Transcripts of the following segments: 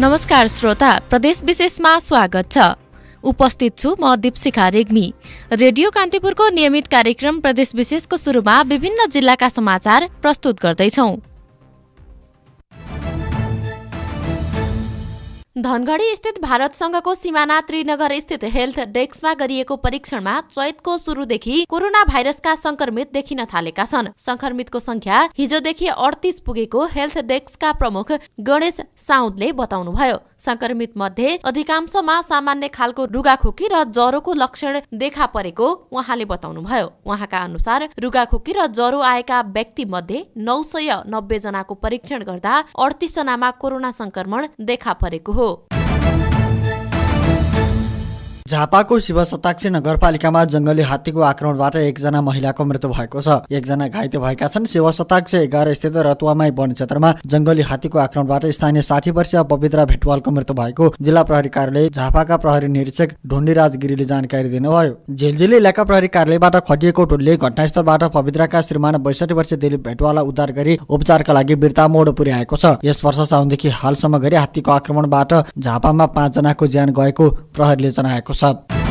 नमस्कार श्रोता प्रदेश विशेषमा स्वागत छ उपस्थित छु म दिपशिखा रेग्मी रेडियो कान्तिपुरको नियमित कार्यक्रम प्रदेश विशेषको सुरुमा विभिन्न जिल्लाका समाचार प्रस्तुत गर्दैछौँ धनगढी स्थित भारतसँगको सिमाना त्रिनगर स्थित हेल्थ डेस्कमा गरिएको परीक्षणमा चैतको सुरुदेखि कोरोना भाइरसका संक्रमित देखिन थालेका छन् संक्रमितको संख्या हिजोदेखि अडतिस पुगेको हेल्थ डेस्कका प्रमुख गणेश साउदले बताउनुभयो संक्रमित मध्ये अधिकांशमा सामान्य खालको रुगाखोकी र ज्वरोको लक्षण देखा परेको उहाँले बताउनुभयो उहाँका अनुसार रुगाखोकी र ज्वरो आएका व्यक्ति मध्ये नौ सय नब्बे जनाको परीक्षण गर्दा अडतिस जनामा कोरोना संक्रमण देखा परेको हो 않고 झापाको शिव शिवशताक्षी नगरपालिकामा जङ्गली हात्तीको आक्रमणबाट एकजना महिलाको मृत्यु भएको छ एकजना घाइते भएका छन् शिव शिवशताक्ष एघार स्थित रतुवामाई वन क्षेत्रमा जङ्गली हात्तीको आक्रमणबाट स्थानीय साठी वर्षीय पवित्रा भेटवालको मृत्यु भएको जिल्ला प्रहरी कार्यालय झापाका प्रहरी निरीक्षक ढुण्डीराज गिरीले जानकारी दिनुभयो झिलझिली इलाका प्रहरी कार्यालयबाट खटिएको टोलले घटनास्थलबाट पवित्राका श्रीमान बैसठी वर्षीय दिलीप भेटवाललाई उद्धार गरी उपचारका लागि मोड पुर्याएको छ यस वर्ष साउनदेखि हालसम्म गरी हात्तीको आक्रमणबाट झापामा पाँचजनाको ज्यान गएको प्रहरीले जनाएको Usap.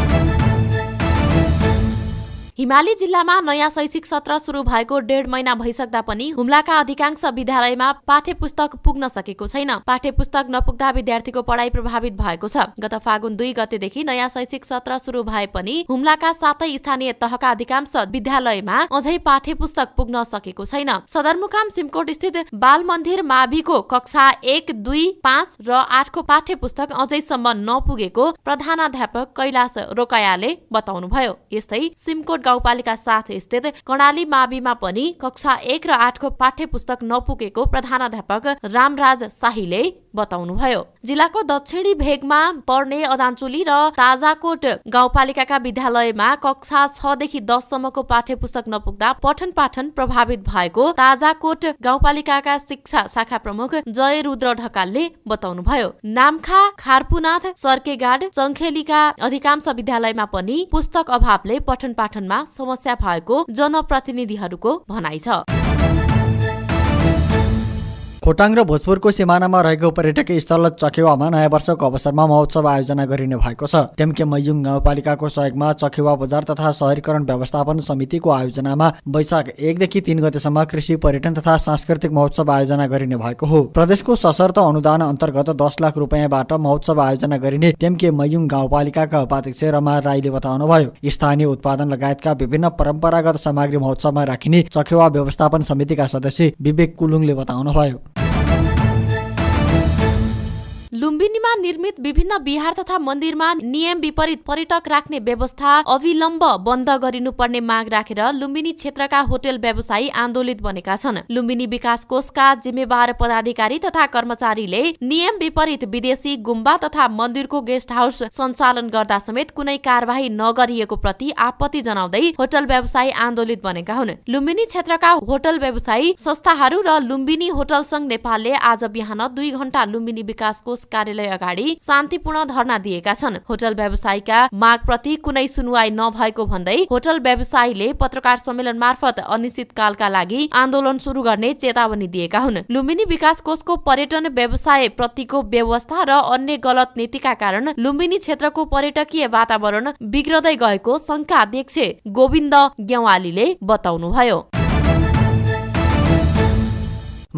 हिमाली जिल्लामा नयाँ शैक्षिक सत्र सुरु भएको डेढ महिना भइसक्दा पनि हुम्लाका अधिकांश विद्यालयमा पाठ्य पुस्तक पुग्न सकेको छैन पाठ्य पुस्तक नपुग्दा विद्यार्थीको पढाइ प्रभावित भएको छ गत फागुन दुई गतेदेखि नयाँ शैक्षिक सत्र सुरु भए पनि हुम्लाका सातै स्थानीय तहका अधिकांश विद्यालयमा अझै पाठ्य पुस्तक पुग्न सकेको छैन सदरमुकाम सिमकोट स्थित बाल मन्दिर माभिको कक्षा एक दुई पाँच र आठको पाठ्य पुस्तक अझैसम्म नपुगेको प्रधानाध्यापक कैलाश रोकायाले बताउनुभयो यस्तै सिमकोट गाउँपालिका साथ स्थित कर्णाली माविमा पनि कक्षा एक र आठको पाठ्य पुस्तक नपुगेको प्रधानाध्यापक रामराज शाहीले बताउनुभयो जिल्लाको दक्षिणी भेगमा पर्ने अदाञ्चुली र ताजाकोट गाउँपालिकाका विद्यालयमा कक्षा छदेखि दससम्मको पाठ्य पुस्तक नपुग्दा पठन पाठन प्रभावित भएको ताजाकोट गाउँपालिकाका शिक्षा शाखा प्रमुख जय रुद्र ढकालले बताउनुभयो नामखा खारपुनाथ सर्केगाड चङ्खेलीका अधिकांश विद्यालयमा पनि पुस्तक अभावले पठन पाठनमा समस्या भएको जनप्रतिनिधिहरूको भनाइ छ खोटाङ र भोजपुरको सिमानामा रहेको पर्यटकीय स्थल चखेवामा नयाँ वर्षको अवसरमा महोत्सव आयोजना गरिने भएको छ टेम्के मयुङ गाउँपालिकाको सहयोगमा चखेवा बजार तथा सहरीकरण व्यवस्थापन समितिको आयोजनामा वैशाख एकदेखि तीन गतेसम्म कृषि पर्यटन तथा सांस्कृतिक महोत्सव आयोजना गरिने भएको हो प्रदेशको सशर्त अनुदान अन्तर्गत दस लाख रुपियाँबाट महोत्सव आयोजना गरिने टेम्के मयुङ गाउँपालिकाका उपाध्यक्ष रमा राईले बताउनुभयो स्थानीय उत्पादन लगायतका विभिन्न परम्परागत सामग्री महोत्सवमा राखिने चखेवा व्यवस्थापन समितिका सदस्य विवेक कुलुङले बताउनुभयो लुम्बिनीमा निर्मित विभिन्न विहार तथा मन्दिरमा नियम विपरीत पर्यटक राख्ने व्यवस्था अविलम्ब बन्द गरिनुपर्ने माग राखेर लुम्बिनी क्षेत्रका होटेल व्यवसायी आन्दोलित बनेका छन् लुम्बिनी विकास कोषका जिम्मेवार पदाधिकारी तथा कर्मचारीले नियम विपरीत विदेशी गुम्बा तथा मन्दिरको गेस्ट हाउस सञ्चालन गर्दा समेत कुनै कार्यवाही नगरिएको प्रति आपत्ति जनाउँदै होटल व्यवसायी आन्दोलित बनेका हुन् लुम्बिनी क्षेत्रका होटल व्यवसायी संस्थाहरू र लुम्बिनी होटल संघ नेपालले आज बिहान दुई घण्टा लुम्बिनी विकास कोष कार्य कार्यालय अगाडि शान्तिपूर्ण धरना दिएका छन् होटल व्यवसायीका मागप्रति कुनै सुनवाई नभएको भन्दै होटल व्यवसायीले पत्रकार सम्मेलन मार्फत अनिश्चितकालका लागि आन्दोलन सुरु गर्ने चेतावनी दिएका हुन् लुम्बिनी विकास कोषको पर्यटन व्यवसाय प्रतिको व्यवस्था र अन्य गलत नीतिका कारण लुम्बिनी क्षेत्रको पर्यटकीय वातावरण बिग्रदै गएको संघका अध्यक्ष गोविन्द गेवालीले बताउनुभयो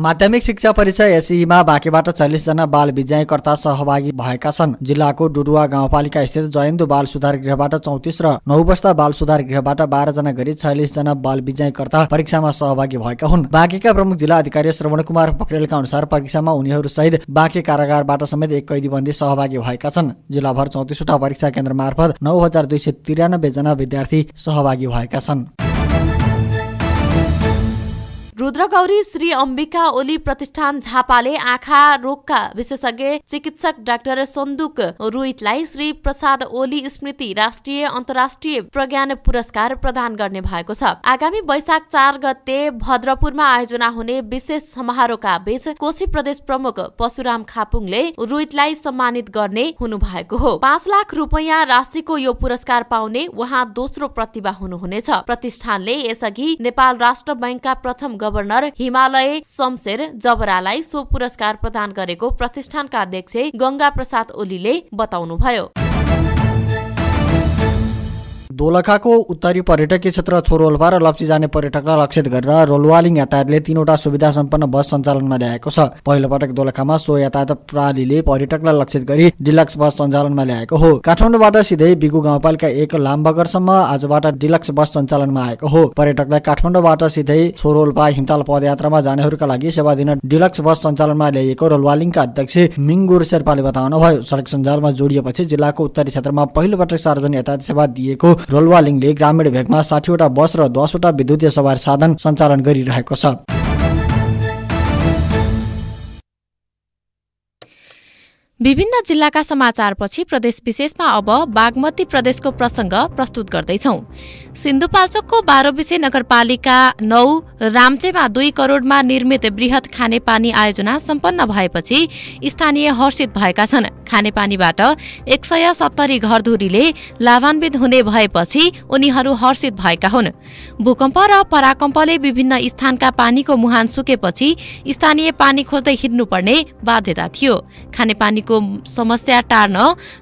माध्यमिक शिक्षा परीक्षा एसईमा बाँकीबाट चालिसजना बाल विजयकर्ता सहभागी भएका छन् जिल्लाको डुडुवा गाउँपालिका स्थित जयन्दु बाल सुधार गृहबाट चौतिस र नौबस्ता बाल सुधार गृहबाट बाह्रजना गरी छयालिसजना बाल विजयकर्ता परीक्षामा सहभागी भएका हुन् बाँकीका प्रमुख जिल्ला अधिकारी श्रवण कुमार पोखरेलका अनुसार परीक्षामा उनीहरू सहित बाँकी कारागारबाट समेत एक कैदीबन्दी सहभागी भएका छन् जिल्लाभर चौतिसवटा परीक्षा केन्द्र मार्फत नौ हजार दुई सय त्रियानब्बेजना विद्यार्थी सहभागी भएका छन् रुद्रगौरी श्री अम्बिका ओली प्रतिष्ठान झापाले आँखा रोगका विशेषज्ञ चिकित्सक डाक्टर सन्दुक रोहितलाई श्री प्रसाद ओली स्मृति राष्ट्रिय अन्तर्राष्ट्रिय प्रज्ञान पुरस्कार प्रदान गर्ने भएको छ आगामी वैशाख चार गते भद्रपुरमा आयोजना हुने विशेष समारोहका बीच कोशी प्रदेश प्रमुख पशुराम खापुङले रोहितलाई सम्मानित गर्ने हुनु भएको हो पाँच लाख रुपियाँ राशिको यो पुरस्कार पाउने उहाँ दोस्रो प्रतिभा हुनुहुनेछ प्रतिष्ठानले यसअघि नेपाल राष्ट्र बैंकका प्रथम गभर्नर हिमालय शमशेर जबरालाई सो पुरस्कार प्रदान गरेको प्रतिष्ठानका अध्यक्ष गङ्गा प्रसाद ओलीले बताउनुभयो दोलखाको उत्तरी पर्यटकीय क्षेत्र छोरोल्पा र लप्ची जाने पर्यटकलाई लक्षित गरेर रोलवालिङ यातायातले तिनवटा सुविधा सम्पन्न बस सञ्चालनमा ल्याएको छ पहिलो पटक दोलखामा सो यातायात प्रणालीले पर्यटकलाई लक्षित गरी डिलक्स बस सञ्चालनमा ल्याएको हो काठमाडौँबाट सिधै बिगु गाउँपालिका एक लामबगरसम्म आजबाट डिलक्स बस सञ्चालनमा आएको हो पर्यटकलाई काठमाडौँबाट सिधै छोरोल्पा हिमताल पदयात्रामा जानेहरूका लागि सेवा दिन डिलक्स बस सञ्चालनमा ल्याइएको रोलवालिङका अध्यक्ष मिङ्गुर शेर्पाले बताउनुभयो सडक सञ्जालमा जोडिएपछि जिल्लाको उत्तरी क्षेत्रमा पहिलो पटक सार्वजनिक यातायात सेवा दिएको रोल्वालिङले ग्रामीण भेगमा साठीवटा बस र दसवटा विद्युतीय सवारी साधन सञ्चालन गरिरहेको छ विभिन्न जिल्लाका समाचारपछि प्रदेश विशेषमा अब बागमती प्रदेशको प्रसङ्ग प्रस्तुत गर्दैछौ सिन्धुपाल्चोकको बाह्रविसे नगरपालिका नौ राम्चेमा दुई करोडमा निर्मित वृहत खानेपानी आयोजना सम्पन्न भएपछि स्थानीय हर्षित भएका छन् खानेपानीबाट एक सय सत्तरी घरधुरीले लाभान्वित हुने भएपछि उनीहरू हर्षित भएका हुन् भूकम्प र पराकम्पले विभिन्न स्थानका पानीको मुहान सुकेपछि स्थानीय पानी खोज्दै हिँड्नुपर्ने बाध्यता थियो खानेपानी पानीको समस्या टार्न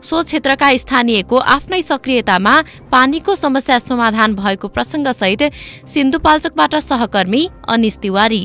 सो क्षेत्रका स्थानीयको आफ्नै सक्रियतामा पानीको समस्या समाधान भएको प्रसङ्गसहित सिन्धुपाल्चोकबाट सहकर्मी अनिश तिवारी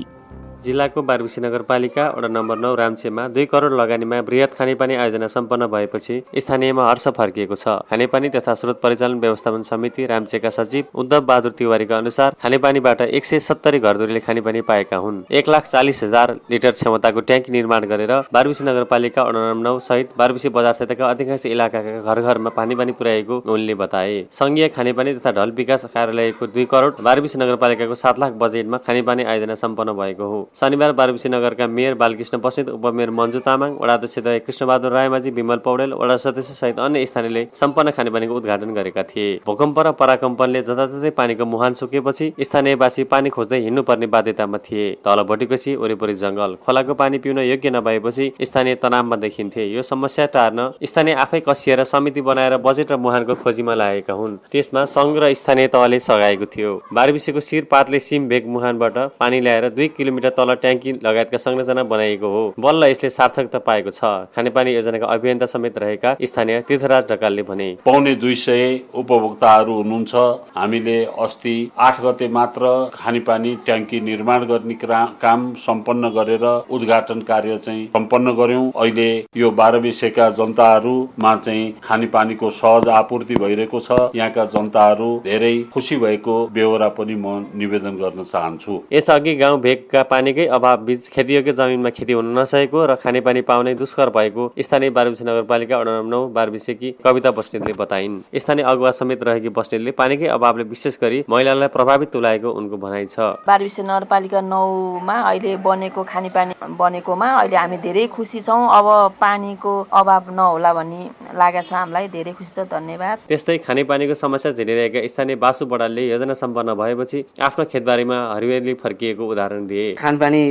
जिल्लाको बारबिसी नगरपालिका वडा नम्बर नौ रामसेमा दुई करोड लगानीमा वृहत खानेपानी आयोजना सम्पन्न भएपछि स्थानीयमा हर्ष फर्किएको छ खानेपानी तथा स्रोत परिचालन व्यवस्थापन समिति रामचेका सचिव उद्धव बहादुर तिवारीका अनुसार खानेपानीबाट एक सय सत्तरी घरधुरीले खानेपानी पाएका हुन् एक लाख चालिस हजार लिटर क्षमताको ट्याङ्की निर्माण गरेर बारबिसी नगरपालिका वडा नम्बर नौ सहित बारबिसी बजार क्षेत्रका अधिकांश इलाकाका घर घरमा पानी पुर्याएको उनले बताए संघीय खानेपानी तथा ढल विकास कार्यालयको दुई करोड बारबिसी नगरपालिकाको सात लाख बजेटमा खानेपानी आयोजना सम्पन्न भएको हो शनिबार बारबिसी नगरका मेयर बालकृष्ण बस्नेत उपमेयर मन्जु तामाङ वडा अध्यक्ष कृष्णबहादुर रायमाझी विमल पौडेल वडा सदस्य सहित अन्य स्थानीयले सम्पन्न खानेपानीको उद्घाटन गरेका थिए भूकम्प र पराकम्पनले जताततै पानीको मुहान सुकेपछि स्थानीयवासी पानी खोज्दै हिँड्नुपर्ने बाध्यतामा थिए तल भटेपछि वरिपरि जङ्गल खोलाको पानी पिउन योग्य नभएपछि स्थानीय तनावमा देखिन्थे यो समस्या टार्न स्थानीय आफै कसिएर समिति बनाएर बजेट र मुहानको खोजीमा लागेका हुन् त्यसमा सङ्घ र स्थानीय तहले सघाएको थियो बारबिसीको शिरपातले सिम भेग मुहानबाट पानी ल्याएर दुई किलोमिटर तल ट्याङ्की लगायतका संरचना बनाइएको हो बल्ल यसले सार्थकता पाएको छ खानेपानी योजनाका अभियन्ता समेत रहेका स्थानीय तीर्थराज ढकालले भने पाउने दुई सय उपभोक्ताहरू हुनुहुन्छ हामीले अस्ति आठ गते मात्र खानेपानी ट्याङ्की निर्माण गर्ने काम सम्पन्न गरेर उद्घाटन कार्य चाहिँ सम्पन्न गर्यौँ अहिले यो बाह्र विषयका जनताहरूमा चाहिँ खानेपानीको सहज आपूर्ति भइरहेको छ यहाँका जनताहरू धेरै खुसी भएको बेहोरा पनि म निवेदन गर्न चाहन्छु यसअघि गाउँ भेगका पानी अभाव बिच खेतीयोग्य जमिनमा खेती हुन नसकेको र खानेपानी पाउनै दुष्कर भएको स्थानीय बारबिसे नगरपालिका वडा नौ बारबिसेकी कविता बस्नेतले बताइन् स्थानीय अगुवा समेत रहेकी बस्नेतले पानीकै अभावले विशेष गरी महिलालाई प्रभावित तुलाएको उनको भनाइ छ बारबिसे नगरपालिका नौमा अहिले बनेको खानेपानी बनेकोमा अहिले हामी धेरै खुसी छौँ अब पानीको अभाव नहोला भन्ने लागेको छ हामीलाई धेरै खुसी छ धन्यवाद त्यस्तै खानेपानीको समस्या झेलिरहेका स्थानीय बासु बडालले योजना सम्पन्न भएपछि आफ्नो खेतबारीमा हरियाली फर्किएको उदाहरण दिए खानपानी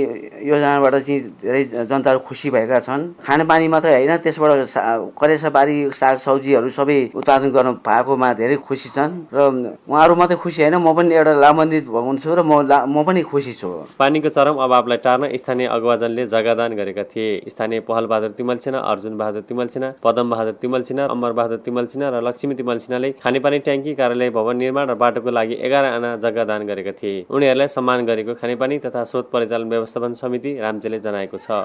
योजनाबाट चाहिँ धेरै जनताहरू खुसी भएका छन् खानेपानी मात्रै होइन त्यसबाट बारी करेसाबारी सब्जीहरू सबै उत्पादन गर्न पाएकोमा धेरै खुसी छन् र उहाँहरू मात्रै खुसी होइन म पनि एउटा लाभान्वित भएको छु र म म पनि खुसी छु पानीको चरम अभावलाई टार्न स्थानीय अगुवाजनले जग्गादान गरेका थिए स्थानीय पहल तिमल सिन्हा अर्जुन बहादुर तिमल सिन्हा पदम बहादुर तिमल सिन्हा अमर बहादुर तिमल सिन्हा र लक्ष्मी तिमल सिन्हाले खानेपानी ट्याङ्की कार्यालय भवन निर्माण र बाटोको लागि एघार आना जग्गा दान गरेका थिए उनीहरूलाई सम्मान गरेको खानेपानी तथा स्रोत परिचालन जल व्यवस्थापन समिति राम्चेले जनाएको छ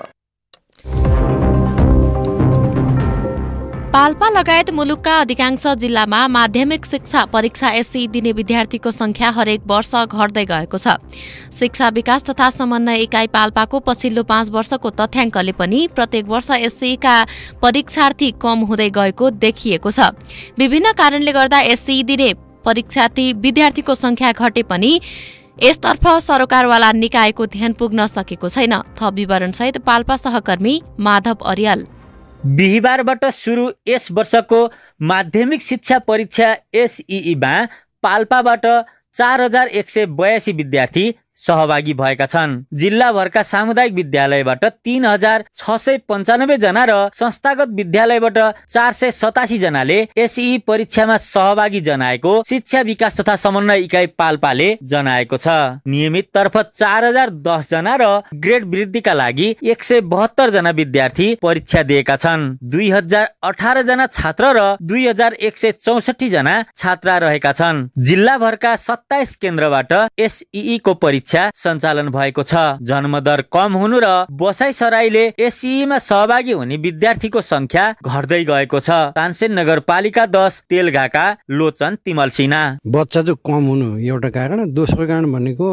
पाल्पा लगायत मुलुकका अधिकांश जिल्लामा माध्यमिक शिक्षा परीक्षा एससी दिने विद्यार्थीको संख्या हरेक वर्ष घट्दै गएको छ शिक्षा विकास तथा समन्वय एकाइ पाल्पाको पछिल्लो पाँच वर्षको तथ्याङ्कले पनि प्रत्येक वर्ष एससीका परीक्षार्थी कम हुँदै गएको देखिएको छ विभिन्न कारणले गर्दा एससी दिने परीक्षार्थी विद्यार्थीको संख्या घटे पनि यसतर्फ सरकारवाला निकायको ध्यान पुग्न सकेको छैन थप विवरणसहित पाल्पा सहकर्मी माधव अर्याल बिहिबारबाट सुरु यस वर्षको माध्यमिक शिक्षा परीक्षा एसइईमा पाल्पाबाट चार हजार एक सय बयासी विद्यार्थी सहभागी भएका छन् जिल्लाभरका सामुदायिक विद्यालयबाट तीन हजार छ सय पन्चानब्बे जना र संस्थागत विद्यालयबाट चार सय सतासी जनाले एसई परीक्षामा सहभागी जनाएको शिक्षा विकास तथा समन्वय इकाइ पाल्पाले जनाएको छ नियमित तर्फ चार हजार दस जना र ग्रेड वृद्धिका लागि एक सय बहत्तर जना विद्यार्थी परीक्षा दिएका छन् दुई हजार अठार जना छात्र र दुई हजार एक सय चौसठी जना छात्रा रहेका छन् जिल्लाभरका सत्ताइस केन्द्रबाट एसई को परीक्षा परीक्षा सञ्चालन भएको छ जन्मदर कम हुनु र बसाई सराईले एसीमा सहभागी हुने विद्यार्थीको संख्या घट्दै गएको छ तानसेन नगरपालिका दस तेलगाका लोचन तिमल सिन्हा बच्चा चाहिँ कम हुनु एउटा कारण दोस्रो कारण भनेको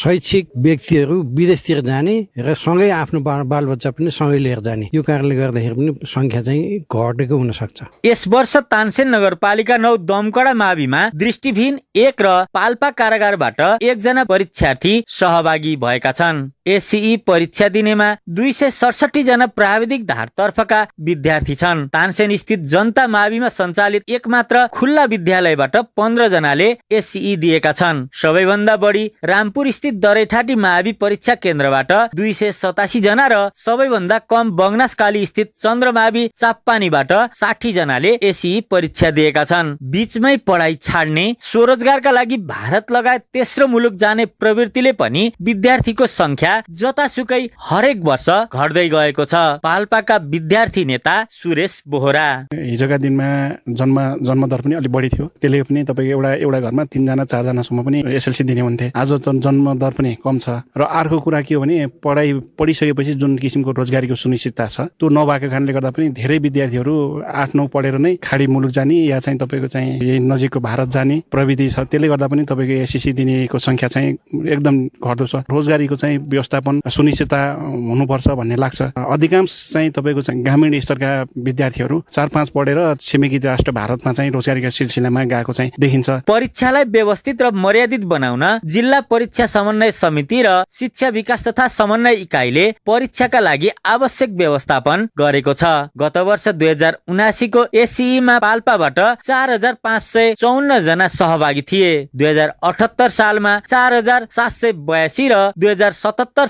शैक्षिक व्यक्तिहरू विदेशतिर जाने र सँगै आफ्नो बालबच्चा पनि सँगै लिएर जाने यो कारणले गर्दाखेरि पनि संख्या चाहिँ घटेको हुन सक्छ यस वर्ष तानसेन नगरपालिका नौ दमकडा माविमा दृष्टिहीन एक र पाल्पा कारागारबाट एकजना परीक्षार्थी सहभागी भएका छन् एसिई परीक्षा दिनेमा दुई सय सडसठी जना प्राविधिक धारतर्फका विद्यार्थी छन् तानसेन स्थित जनता माविमा सञ्चालित एक मात्र खुल्ला विद्यालयबाट पन्ध्र जनाले एसिई दिएका छन् सबैभन्दा बढी रामपुर स्थित दरैठाटी मावि परीक्षा केन्द्रबाट दुई सय सतासी जना र सबैभन्दा कम बङ्गनासकाली स्थित चन्द्रमावि चाप्पानीबाट साठी जनाले एसिई परीक्षा दिएका छन् बीचमै पढाइ छाड्ने स्वरोजगारका लागि भारत लगायत तेस्रो मुलुक जाने प्रवृत्ति अहिले पनि विद्यार्थीको संख्या जतासुकै हरेक वर्ष घट्दै गएको छ पाल्पाका विद्यार्थी नेता सुरेश बोहरा हिजोका दिनमा जन्म जन्मदर पनि अलिक बढी थियो त्यसले पनि तपाईँको एउटा एउटा घरमा तिनजना चारजनासम्म पनि एसएलसी दिने हुन्थे आज जन्मदर पनि कम छ र अर्को कुरा के हो भने पढाइ पढिसकेपछि जुन किसिमको रोजगारीको सुनिश्चितता छ त्यो नभएको कारणले गर्दा पनि धेरै विद्यार्थीहरू आठ नौ पढेर नै खाडी मुलुक जाने या चाहिँ तपाईँको चाहिँ यही नजिकको भारत जाने प्रविधि छ त्यसले गर्दा पनि तपाईँको एसएससी दिनेको संख्या चाहिँ एकदम काम घट्दछ रोजगारीको चाहिँ व्यवस्थापन सुनिश्चितता हुनुपर्छ भन्ने लाग्छ अधिकांश चाहिँ तपाईँको चाहिँ ग्रामीण स्तरका विद्यार्थीहरू चार पाँच पढेर छिमेकी राष्ट्र भारतमा चाहिँ रोजगारीका सिलसिलामा गएको चाहिँ देखिन्छ परीक्षालाई व्यवस्थित र मर्यादित बनाउन जिल्ला परीक्षा समन्वय समिति र शिक्षा विकास तथा समन्वय इकाइले परीक्षाका लागि आवश्यक व्यवस्थापन गरेको छ गत वर्ष दुई हजार उनासीको एसिईमा पाल्पाबाट चार हजार पाँच सय चौन्न जना सहभागी थिए दुई हजार अठहत्तर सालमा चार हजार सात सय बयासी र दुई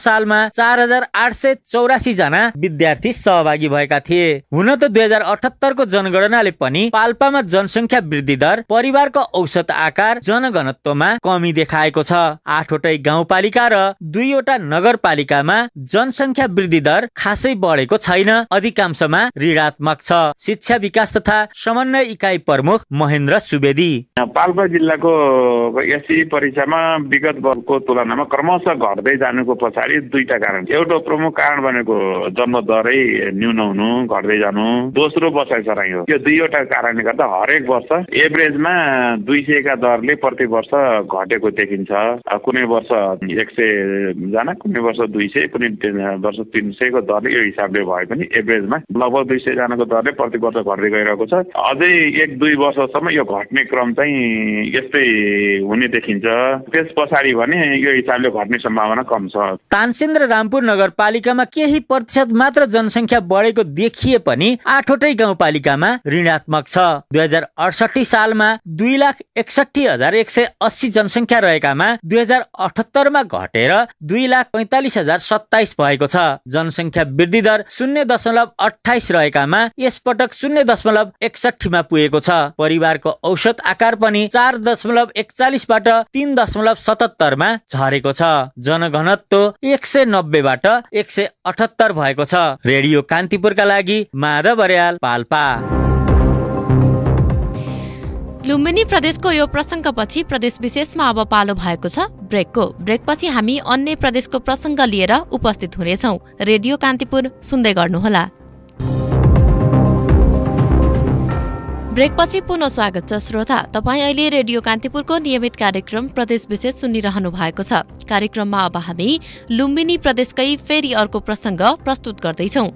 सालमा चार हजार आठ सय चौरासी जना विद्यार्थी सहभागी भएका थिए हुन त दुई हजार अठहत्तरको जनगणनाले पनि पाल्पामा जनसङ्ख्या वृद्धि दर परिवारको औसत आकार जनघनत्वमा कमी देखाएको छ आठवटै गाउँपालिका र दुईवटा नगरपालिकामा जनसङ्ख्या वृद्धि दर खासै बढेको छैन अधिकांशमा ऋणात्मक छ शिक्षा विकास तथा समन्वय इकाइ प्रमुख महेन्द्र सुवेदी पाल्पा जिल्लाको एससी परीक्षामा विगत वर्षको तुलना तुलनामा क्रमशः घट्दै जानुको पछाडि दुईटा कारण एउटा प्रमुख कारण भनेको जन्मदरै न्यून हुनु घट्दै जानु दोस्रो बसाइसराई हो यो दुईवटा कारणले गर्दा हरेक वर्ष एभरेजमा दुई सयका दरले प्रति वर्ष घटेको देखिन्छ कुनै वर्ष एक सय जना कुनै वर्ष दुई सय कुनै वर्ष तिन सयको दरले यो हिसाबले भए पनि एभरेजमा लगभग दुई सयजनाको दरले प्रति वर्ष घट्दै गइरहेको छ अझै एक दुई वर्षसम्म यो घट्ने क्रम चाहिँ यस्तै हुने देखिन्छ त्यस पछाडि भने यो हिसाबले घट्ने सम्भावना कम छ तानसेन र रामपुर नगरपालिकामा केही प्रतिशत मात्र जनसङ्ख्या बढेको देखिए पनि आठवटै गाउँपालिकामा ऋणात्मक छ दुई हजार अडसठी सालमा दुई लाख एकसठी हजार एक सय अस्सी जनसङ्ख्या रहेकामा दुई हजार अठहत्तरमा घटेर दुई लाख पैँतालिस हजार सत्ताइस भएको छ जनसङ्ख्या वृद्धि दर शून्य दशमलव अठाइस रहेकामा यसपटक शून्य दशमलव एकसठीमा पुगेको छ परिवारको औसत आकार पनि चार दशमलव एकचालिसबाट तिन दशमलव सतहत्तरमा झरेको झरेको छ जनघनत्व एक सय नब्बेबाट एक सय अठहत्तर भएको छ रेडियो कान्तिपुरका लागि माधव अर्याल पाल्पा लुम्बिनी प्रदेशको यो प्रसङ्गपछि प्रदेश विशेषमा अब पालो भएको छ ब्रेकको ब्रेकपछि हामी अन्य प्रदेशको प्रसङ्ग लिएर उपस्थित हुनेछौँ रेडियो कान्तिपुर सुन्दै गर्नुहोला ब्रेकपछि पुनः स्वागत छ श्रोता तपाईँ अहिले रेडियो कान्तिपुरको नियमित कार्यक्रम प्रदेश विशेष सुनिरहनु भएको छ कार्यक्रममा अब हामी लुम्बिनी प्रदेशकै फेरि अर्को प्रसङ्ग प्रस्तुत गर्दैछौँ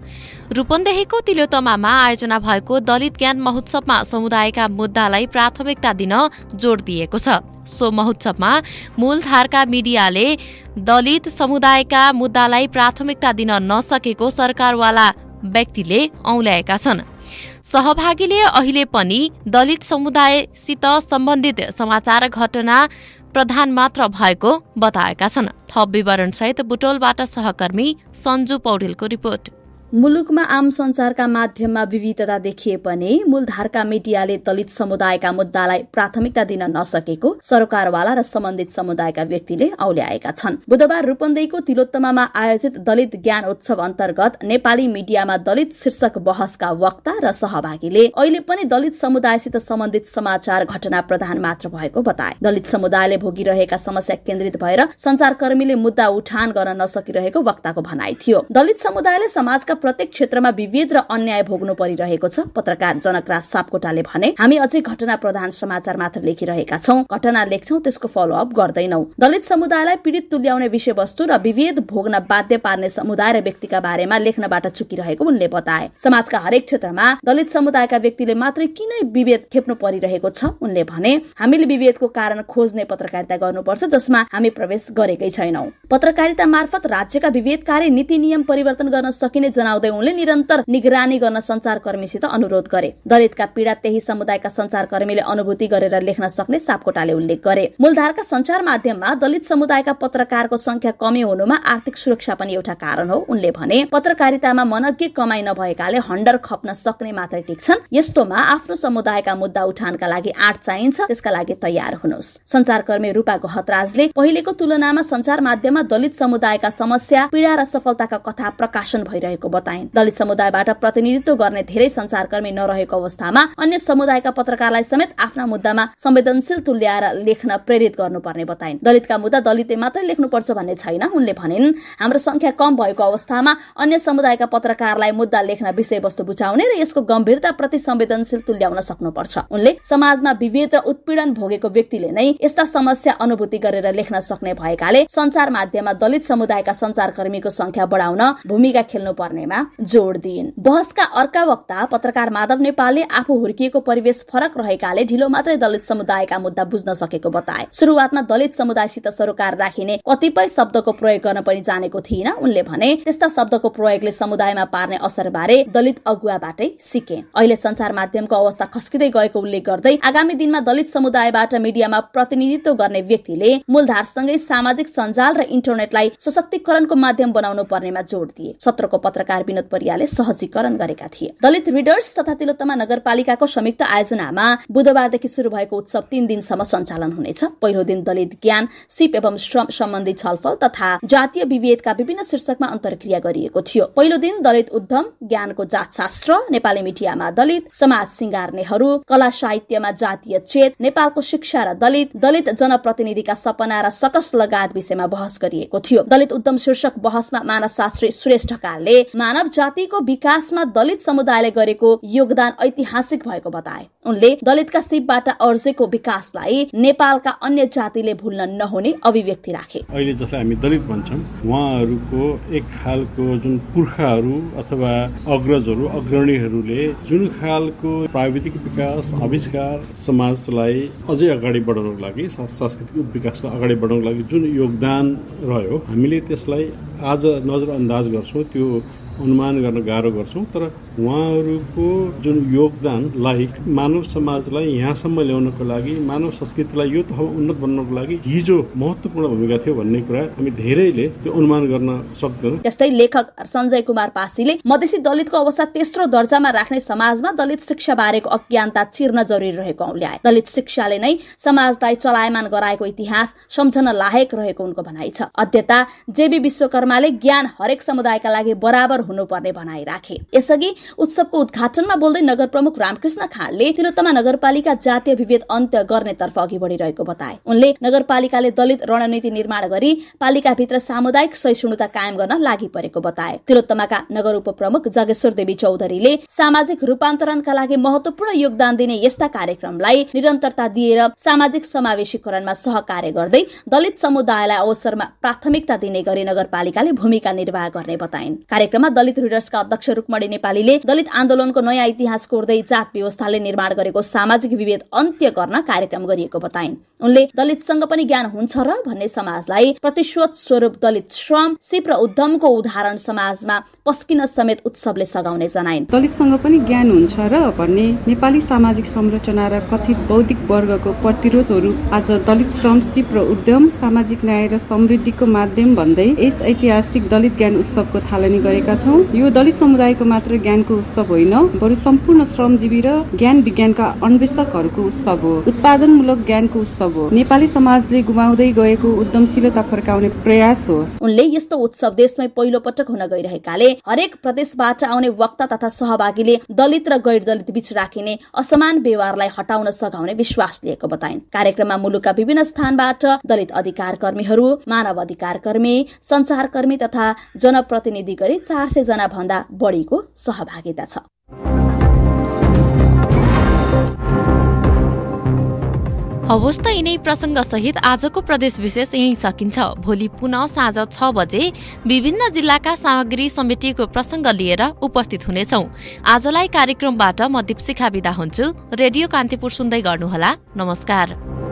रूपन्देहीको तिलोतमामा आयोजना भएको दलित ज्ञान महोत्सवमा समुदायका मुद्दालाई प्राथमिकता दिन जोड दिएको छ सो महोत्सवमा मूलधारका मिडियाले दलित समुदायका मुद्दालाई प्राथमिकता दिन नसकेको सरकारवाला व्यक्तिले औल्याएका छन् सहभागीले अहिले पनि दलित समुदायसित सम्बन्धित समाचार घटना प्रधान मात्र भएको बताएका छन् थप विवरणसहित बुटोलबाट सहकर्मी सञ्जु पौडेलको रिपोर्ट मुलुकमा आम संचारका माध्यममा विविधता देखिए पनि मूलधारका मिडियाले दलित समुदायका मुद्दालाई प्राथमिकता दिन नसकेको सरकारवाला र सम्बन्धित समुदायका व्यक्तिले औल्याएका छन् बुधबार रूपन्देहीको तिलोत्तमामा आयोजित दलित ज्ञान उत्सव अन्तर्गत नेपाली मिडियामा दलित शीर्षक बहसका वक्ता र सहभागीले अहिले पनि दलित समुदायसित सम्बन्धित समाचार घटना प्रधान मात्र भएको बताए दलित समुदायले भोगिरहेका समस्या केन्द्रित भएर संचारकर्मीले मुद्दा उठान गर्न नसकिरहेको वक्ताको भनाइ थियो दलित समुदायले समाजका प्रत्येक क्षेत्रमा विभेद र अन्याय भोग्नु परिरहेको छ पत्रकार जनकराज सापकोटाले भने हामी अझै घटना प्रधान समाचार मात्र लेखिरहेका छौं घटना लेख्छौं त्यसको फलोअप गर्दैनौं दलित समुदायलाई पीड़ित तुल्याउने विषयवस्तु र विभेद भोग्न बाध्य पार्ने समुदाय र व्यक्तिका बारेमा लेख्नबाट चुकिरहेको उनले बताए समाजका हरेक क्षेत्रमा दलित समुदायका व्यक्तिले मात्रै किन विभेद खेप्नु परिरहेको छ उनले भने हामीले विभेदको कारण खोज्ने पत्रकारिता गर्नुपर्छ जसमा हामी प्रवेश गरेकै छैनौ पत्रकारिता मार्फत राज्यका विभेदकारी नीति नियम परिवर्तन गर्न सकिने जना जनाउँदै उनले निरन्तर निगरानी गर्न संचारकर्मीसित अनुरोध गरे दलितका पीड़ा त्यही समुदायका संचारकर्मीले अनुभूति गरेर लेख्न सक्ने सापकोटाले उल्लेख गरे मूलधारका संचार माध्यममा दलित समुदायका पत्रकारको संख्या कमी हुनुमा आर्थिक सुरक्षा पनि एउटा कारण हो उनले भने पत्रकारितामा मनज्ञ कमाई नभएकाले हण्डर खप्न सक्ने मात्र टिक्छन् यस्तोमा आफ्नो समुदायका मुद्दा उठानका लागि आँट चाहिन्छ त्यसका लागि तयार हुनुहोस् संचारकर्मी रूपा गहतराजले पहिलेको तुलनामा संचार माध्यममा दलित समुदायका समस्या पीड़ा र सफलताका कथा प्रकाशन भइरहेको बताइन् दलित समुदायबाट प्रतिनिधित्व गर्ने धेरै संसारकर्मी नरहेको अवस्थामा अन्य समुदायका पत्रकारलाई समेत आफ्ना मुद्दामा संवेदनशील तुल्याएर लेख्न प्रेरित गर्नुपर्ने बताइन् दलितका मुद्दा दलितले मात्रै लेख्नुपर्छ भन्ने छैन उनले भनिन् हाम्रो संख्या कम भएको अवस्थामा अन्य समुदायका पत्रकारलाई मुद्दा लेख्न विषयवस्तु बुझाउने र यसको गम्भीरता प्रति संवेदनशील तुल्याउन सक्नुपर्छ उनले समाजमा विभेद र उत्पीडन भोगेको व्यक्तिले नै यस्ता समस्या अनुभूति गरेर लेख्न सक्ने भएकाले संचार माध्यममा दलित समुदायका संचारकर्मीको संख्या बढाउन भूमिका खेल्नु पर्ने विषयमा जोड दिइन् बहसका अर्का वक्ता पत्रकार माधव नेपालले आफू हुर्किएको परिवेश फरक रहेकाले ढिलो मात्रै दलित समुदायका मुद्दा बुझ्न सकेको बताए शुरूआतमा दलित समुदायसित सरोकार राखिने कतिपय शब्दको प्रयोग गर्न पनि जानेको थिएन उनले भने त्यस्ता शब्दको प्रयोगले समुदायमा पार्ने असर बारे दलित अगुवाबाटै सिके अहिले संसार माध्यमको अवस्था खस्किँदै गएको उल्लेख गर्दै आगामी दिनमा दलित समुदायबाट मिडियामा प्रतिनिधित्व गर्ने व्यक्तिले मूलधारसँगै सामाजिक सञ्जाल र इन्टरनेटलाई सशक्तिकरणको माध्यम बनाउनु पर्नेमा जोड दिए सत्रको पत्रकार उम्मेद्वार विनोद परियाले सहजीकरण गरेका थिए दलित रिडर्स तथा तिलोत्तमा नगरपालिकाको संयुक्त आयोजनामा बुधबारदेखि शुरू भएको उत्सव तीन दिनसम्म सञ्चालन हुनेछ पहिलो दिन दलित ज्ञान सिप एवं श्रम सम्बन्धी छलफल तथा जातीय विभेदका विभिन्न शीर्षकमा अन्तर्क्रिया गरिएको थियो पहिलो दिन दलित उद्यम ज्ञानको जातशास्त्र नेपाली मिडियामा दलित समाज सिंगार्नेहरू कला साहित्यमा जातीय चेत नेपालको शिक्षा र दलित दलित जनप्रतिनिधिका सपना र सकस लगायत विषयमा बहस गरिएको थियो दलित उद्यम शीर्षक बहसमा मानव शास्त्री सुरेश ढकालले मानव जातिको विकासमा दलित समुदायले गरेको योगदान ऐतिहासिक भएको बताए उनले दलितका सिपबाट अर्जेको विकासलाई नेपालका अन्य जातिले भुल्न नहुने अभिव्यक्ति राखे अहिले जसलाई हामी दलित भन्छौँ उहाँहरूको एक खालको जुन पुर्खाहरू अथवा अग्रजहरू अग्रणीहरूले जुन खालको प्राविधिक विकास आविष्कार समाजलाई अझै अगाडि बढाउनको लागि सांस्कृतिक विकासलाई अगाडि बढाउनको लागि जुन योगदान रह्यो हामीले त्यसलाई आज नजरअन्दाज गर्छौँ त्यो अनुमान गर्न गाह्रो गर्छौँ तर उहाँहरूको जुन योगदानलाई मानव समाजलाई यहाँसम्म ल्याउनको लागि मानव संस्कृतिलाई यो तहमा उन्नत बनाउनको लागि हिजो महत्त्वपूर्ण भूमिका थियो भन्ने कुरा हामी धेरैले त्यो अनुमान गर्न सक्दैनौँ जस्तै लेखक सञ्जय कुमार पासीले मधेसी दलितको अवस्था तेस्रो दर्जामा राख्ने समाजमा दलित शिक्षा बारेको अज्ञानता चिर्न जरुरी रहेको औल्याए दलित शिक्षाले नै समाजलाई चलायमान गराएको इतिहास सम्झन लायक रहेको उनको भनाइ छ अध्यता जेबी विश्वकर्मा शर्माले ज्ञान हरेक समुदायका लागि बराबर हुनुपर्ने भनाइ राखे यसअघि उत्सवको उद्घाटनमा बोल्दै नगर प्रमुख रामकृष्ण खानले तिरोत्तमा नगरपालिका जातीय विभेद अन्त्य गर्नेतर्फ अघि बढिरहेको बताए उनले नगरपालिकाले दलित रणनीति निर्माण गरी पालिकाभित्र सामुदायिक सहिष्णुता कायम गर्न लागि परेको बताए तिरोत्तमाका नगर उपप्रमुख जगेश्वर देवी चौधरीले सामाजिक रूपान्तरणका लागि महत्वपूर्ण योगदान दिने यस्ता कार्यक्रमलाई निरन्तरता दिएर सामाजिक समावेशीकरणमा सहकार्य गर्दै दलित समुदायलाई अवसरमा प्राथमिकता दिने गरी नगरपालिका कार्यकाले भूमिका निर्वाह गर्ने बताइन् कार्यक्रममा दलित रिडर्सका अध्यक्ष रुक्मणी नेपालीले दलित आन्दोलनको नयाँ इतिहास कोर्दै जात व्यवस्थाले निर्माण गरेको सामाजिक विभेद अन्त्य गर्न कार्यक्रम गरिएको बताइन् उनले दलितसँग पनि ज्ञान हुन्छ र भन्ने समाजलाई प्रतिशोध स्वरूप दलित श्रम सिप र उद्यमको उदाहरण समाजमा पस्किन समेत उत्सवले सघाउने जनाइन् दलितसँग पनि ज्ञान हुन्छ र भन्ने नेपाली सामाजिक संरचना र कथित बौद्धिक वर्गको प्रतिरोधहरू आज दलित श्रम सिप र उद्यम सामाजिक न्याय र समृद्धिको माध्यम भन्दै यस ऐतिहासिक दलित ज्ञान उत्सवको थालनी गरेका छौँ यो दलित समुदायको मात्र ज्ञानको उत्सव होइन बरु सम्पूर्ण श्रमजीवी र ज्ञान विज्ञानका अन्वेषकहरूको उत्सव हो उत्पादनमूलक ज्ञानको उत्सव उत्सव हो नेपाली समाजले गुमाउँदै गएको उद्यमशीलता फर्काउने प्रयास हो उनले यस्तो उत्सव देशमै पहिलो पटक हुन गइरहेकाले हरेक प्रदेशबाट आउने वक्ता तथा सहभागीले दलित र गैर दलित बीच राखिने असमान व्यवहारलाई हटाउन सघाउने विश्वास लिएको बताइन् कार्यक्रममा मुलुकका विभिन्न स्थानबाट दलित अधिकार कर्मीहरू मानव अधिकार कर्मी संचारकर्मी तथा जनप्रतिनिधि गरी चार सय जना भन्दा बढीको सहभागिता छ हवस् त यिनै सहित आजको प्रदेश विशेष यही सकिन्छ भोलि पुनः साँझ छ बजे विभिन्न जिल्लाका सामग्री समेटिएको प्रसङ्ग लिएर उपस्थित हुनेछौ आजलाई कार्यक्रमबाट म दिपशिखा विदा हुन्छु रेडियो कान्तिपुर सुन्दै गर्नुहोला नमस्कार